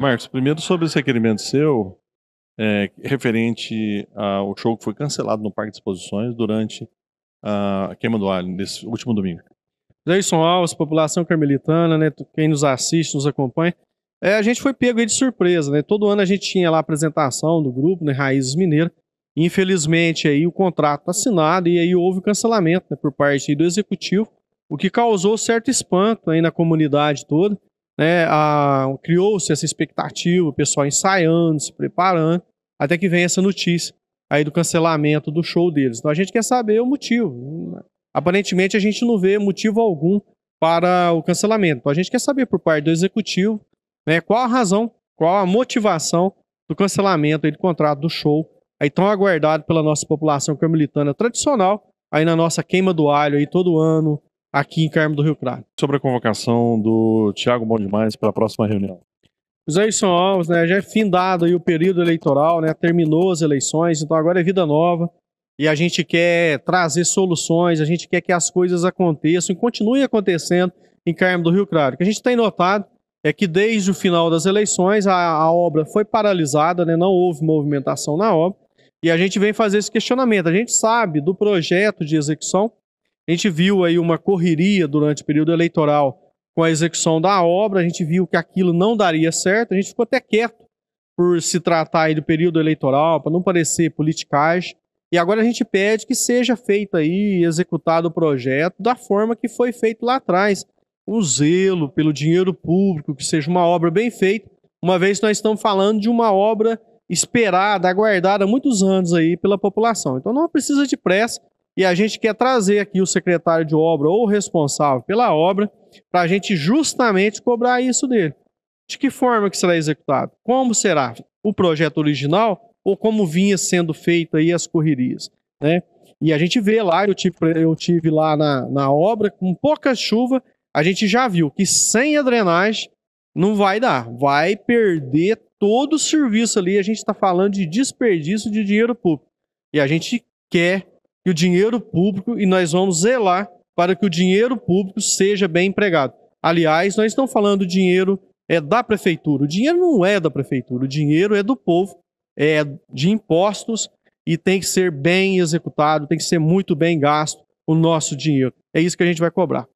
Marcos, primeiro sobre esse requerimento seu, é, referente ao show que foi cancelado no Parque de Exposições durante a queima do alho, nesse último domingo. Jason Alves, população carmelitana, né, quem nos assiste, nos acompanha. É, a gente foi pego aí de surpresa, né? Todo ano a gente tinha lá a apresentação do grupo, né, Raízes Mineira. Infelizmente aí o contrato tá assinado e aí houve o cancelamento né, por parte do executivo, o que causou certo espanto aí na comunidade toda né, criou-se essa expectativa, o pessoal ensaiando, se preparando, até que vem essa notícia aí do cancelamento do show deles. Então a gente quer saber o motivo. Aparentemente a gente não vê motivo algum para o cancelamento. Então a gente quer saber por parte do executivo, né, qual a razão, qual a motivação do cancelamento aí do contrato do show, aí tão aguardado pela nossa população carmelitana é tradicional, aí na nossa queima do alho aí todo ano, aqui em Carmo do Rio Claro. Sobre a convocação do Tiago Bom Demais para a próxima reunião. Os são Alves, né, já é findado aí o período eleitoral, né, terminou as eleições, então agora é vida nova e a gente quer trazer soluções, a gente quer que as coisas aconteçam e continuem acontecendo em Carmo do Rio Claro. O que a gente tem notado é que desde o final das eleições a, a obra foi paralisada, né, não houve movimentação na obra e a gente vem fazer esse questionamento. A gente sabe do projeto de execução, a gente viu aí uma correria durante o período eleitoral com a execução da obra, a gente viu que aquilo não daria certo, a gente ficou até quieto por se tratar aí do período eleitoral, para não parecer politicagem. E agora a gente pede que seja feito aí, executado o projeto da forma que foi feito lá atrás. O zelo pelo dinheiro público, que seja uma obra bem feita, uma vez nós estamos falando de uma obra esperada, aguardada há muitos anos aí pela população. Então não precisa de pressa, e a gente quer trazer aqui o secretário de obra ou o responsável pela obra para a gente justamente cobrar isso dele. De que forma que será executado? Como será o projeto original ou como vinha sendo feito aí as correrias, né? E a gente vê lá, eu tive, eu tive lá na, na obra, com pouca chuva, a gente já viu que sem a drenagem não vai dar, vai perder todo o serviço ali. A gente está falando de desperdício de dinheiro público. E a gente quer que o dinheiro público e nós vamos zelar para que o dinheiro público seja bem empregado. Aliás, nós estamos falando dinheiro é da prefeitura. O dinheiro não é da prefeitura, o dinheiro é do povo, é de impostos e tem que ser bem executado, tem que ser muito bem gasto o nosso dinheiro. É isso que a gente vai cobrar.